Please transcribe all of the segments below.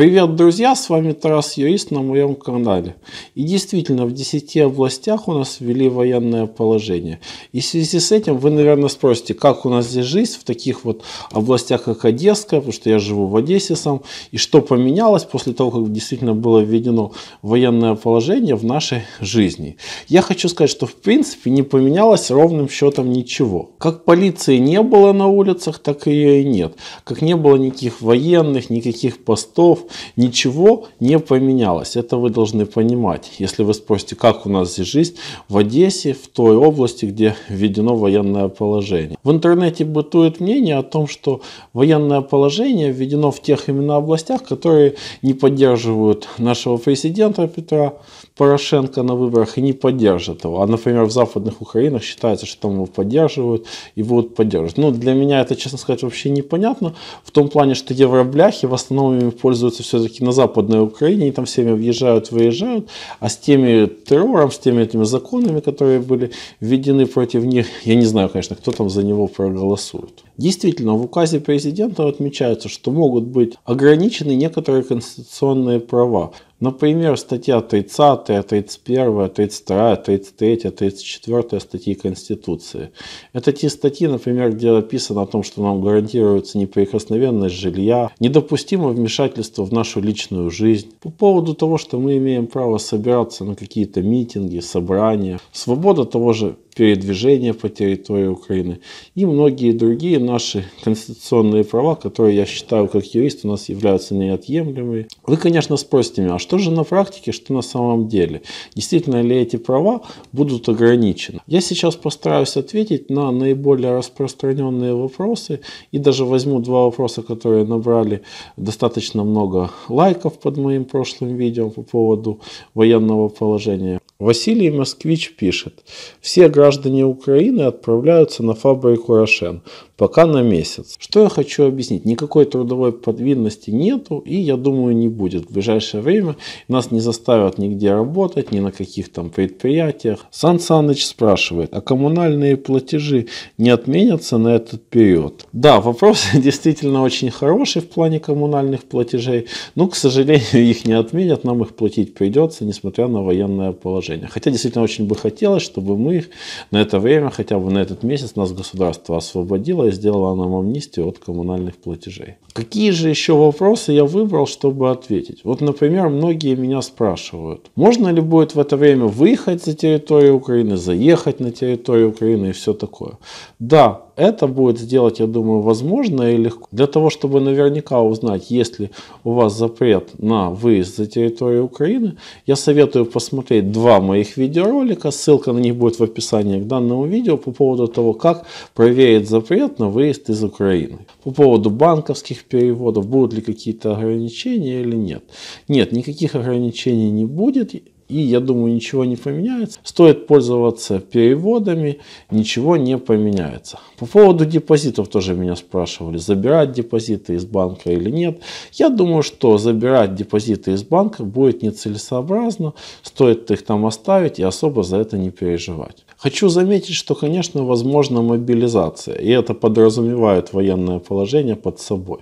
Привет, друзья! С вами Тарас Юрист на моем канале. И действительно, в 10 областях у нас ввели военное положение. И в связи с этим вы, наверное, спросите, как у нас здесь жизнь в таких вот областях, как Одесская, потому что я живу в Одессе сам, и что поменялось после того, как действительно было введено военное положение в нашей жизни. Я хочу сказать, что в принципе не поменялось ровным счетом ничего. Как полиции не было на улицах, так ее и нет. Как не было никаких военных, никаких постов, ничего не поменялось. Это вы должны понимать. Если вы спросите, как у нас здесь жизнь в Одессе, в той области, где введено военное положение. В интернете бытует мнение о том, что военное положение введено в тех именно областях, которые не поддерживают нашего президента Петра Порошенко на выборах и не поддержат его. А, например, в западных Украинах считается, что там его поддерживают и будут поддерживать. Ну, для меня это, честно сказать, вообще непонятно. В том плане, что евробляхи в основном ими пользуются находится все-таки на Западной Украине, и там всеми въезжают, выезжают, а с теми террором, с теми этими законами, которые были введены против них, я не знаю, конечно, кто там за него проголосует. Действительно, в указе президента отмечается, что могут быть ограничены некоторые конституционные права. Ну, например, статья 30, 31, 32, 33, 34 статьи Конституции. Это те статьи, например, где написано о том, что нам гарантируется неприкосновенность жилья, недопустимо вмешательство в нашу личную жизнь. По поводу того, что мы имеем право собираться на какие-то митинги, собрания, свобода того же передвижения по территории Украины и многие другие наши конституционные права, которые я считаю как юрист у нас являются неотъемлемыми. Вы, конечно, спросите меня, а что же на практике, что на самом деле? Действительно ли эти права будут ограничены? Я сейчас постараюсь ответить на наиболее распространенные вопросы и даже возьму два вопроса, которые набрали достаточно много лайков под моим прошлым видео по поводу военного положения. Василий Москвич пишет. Все граждане Украины отправляются на фабрику Рошен. Пока на месяц. Что я хочу объяснить? Никакой трудовой подвинности нету и, я думаю, не будет в ближайшее время. Нас не заставят нигде работать, ни на каких там предприятиях. Сан Саныч спрашивает, а коммунальные платежи не отменятся на этот период? Да, вопрос действительно очень хороший в плане коммунальных платежей. Но, к сожалению, их не отменят, нам их платить придется, несмотря на военное положение. Хотя действительно очень бы хотелось, чтобы мы их на это время, хотя бы на этот месяц, нас государство освободило было сделано нам амнистию от коммунальных платежей. Какие же еще вопросы я выбрал, чтобы ответить? Вот, например, многие меня спрашивают, можно ли будет в это время выехать за территорию Украины, заехать на территорию Украины и все такое. Да, это будет сделать, я думаю, возможно и легко. Для того, чтобы наверняка узнать, есть ли у вас запрет на выезд за территорию Украины, я советую посмотреть два моих видеоролика. Ссылка на них будет в описании к данному видео по поводу того, как проверить запрет на выезд из Украины. По поводу банковских переводов, будут ли какие-то ограничения или нет. Нет, никаких ограничений не будет и я думаю, ничего не поменяется. Стоит пользоваться переводами, ничего не поменяется. По поводу депозитов тоже меня спрашивали, забирать депозиты из банка или нет. Я думаю, что забирать депозиты из банка будет нецелесообразно. Стоит их там оставить и особо за это не переживать. Хочу заметить, что, конечно, возможна мобилизация. И это подразумевает военное положение под собой.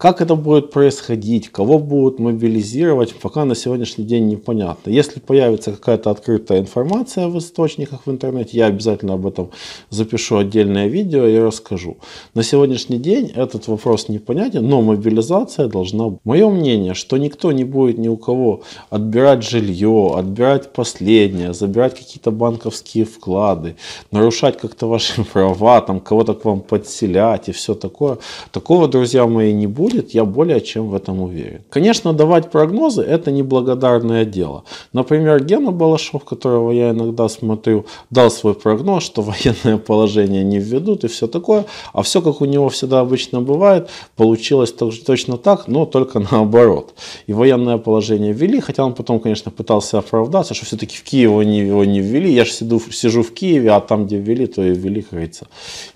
Как это будет происходить, кого будут мобилизировать, пока на сегодняшний день непонятно. Если появится какая-то открытая информация в источниках в интернете, я обязательно об этом запишу отдельное видео и расскажу. На сегодняшний день этот вопрос непонятен, но мобилизация должна быть. Мое мнение, что никто не будет ни у кого отбирать жилье, отбирать последнее, забирать какие-то банковские вклады, нарушать как-то ваши права, там кого-то к вам подселять и все такое. Такого, друзья мои, не будет будет, я более чем в этом уверен. Конечно, давать прогнозы – это неблагодарное дело. Например, Гена Балашов, которого я иногда смотрю, дал свой прогноз, что военное положение не введут и все такое. А все, как у него всегда обычно бывает, получилось точно так, но только наоборот. И военное положение ввели, хотя он потом, конечно, пытался оправдаться, что все-таки в Киев его не, его не ввели. Я же сижу, сижу в Киеве, а там, где ввели, то и ввели, как говорится.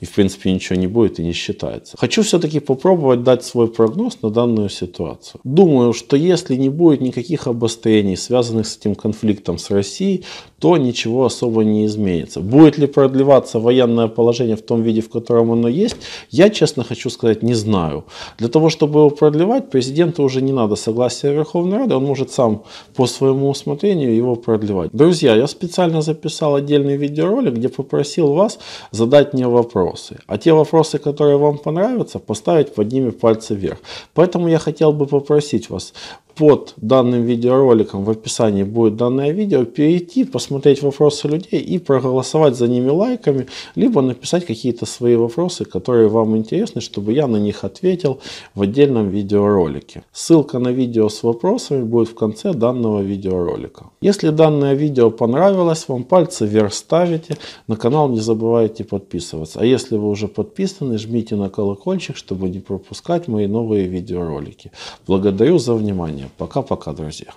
И, в принципе, ничего не будет и не считается. Хочу все-таки попробовать дать свой прогноз прогноз на данную ситуацию. Думаю, что если не будет никаких обострений, связанных с этим конфликтом с Россией, то ничего особо не изменится. Будет ли продлеваться военное положение в том виде, в котором оно есть, я, честно хочу сказать, не знаю. Для того, чтобы его продлевать, президенту уже не надо согласия Верховной Рады, он может сам по своему усмотрению его продлевать. Друзья, я специально записал отдельный видеоролик, где попросил вас задать мне вопросы. А те вопросы, которые вам понравятся, поставить под ними пальцы вверх. Поэтому я хотел бы попросить вас под данным видеороликом в описании будет данное видео, перейти, посмотреть вопросы людей и проголосовать за ними лайками, либо написать какие-то свои вопросы, которые вам интересны, чтобы я на них ответил в отдельном видеоролике. Ссылка на видео с вопросами будет в конце данного видеоролика. Если данное видео понравилось вам, пальцы вверх ставите, на канал не забывайте подписываться. А если вы уже подписаны, жмите на колокольчик, чтобы не пропускать мои новые видеоролики. Благодарю за внимание сегодня. Пока-пока, друзья.